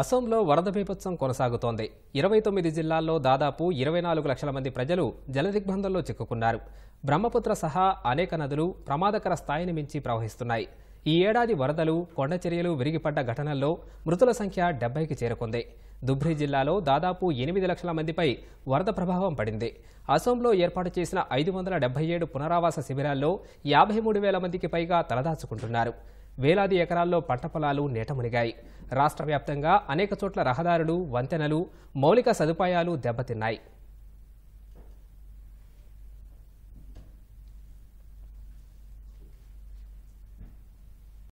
అసోంలో వరద బీభత్సం కొనసాగుతోంది ఇరవై తొమ్మిది జిల్లాల్లో దాదాపు ఇరవై నాలుగు లక్షల మంది ప్రజలు జలదిగ్బంధంలో చిక్కుకున్నారు బ్రహ్మపుత్ర సహా అనేక నదులు ప్రమాదకర స్థాయిని మించి ప్రవహిస్తున్నాయి ఈ ఏడాది వరదలు కొండచర్యలు విరిగిపడ్డ ఘటనల్లో మృతుల సంఖ్య డెబ్బైకి చేరుకుంది దుబ్రి జిల్లాలో దాదాపు ఎనిమిది లక్షల మందిపై వరద ప్రభావం పడింది అసోంలో ఏర్పాటు చేసిన ఐదు వందల డెబ్బై ఏడు పునరావాస శిబిరాల్లో యాభై మూడు వేల మందికి పైగా తలదాచుకుంటున్నారు వేలాది ఎకరాల్లో పంట పొలాలు నేటమునిగాయి రాష్ట్ర వ్యాప్తంగా అనేక చోట్ల రహదారులు వంతెనలు మౌలిక సదుపాయాలు దెబ్బతిన్నాయి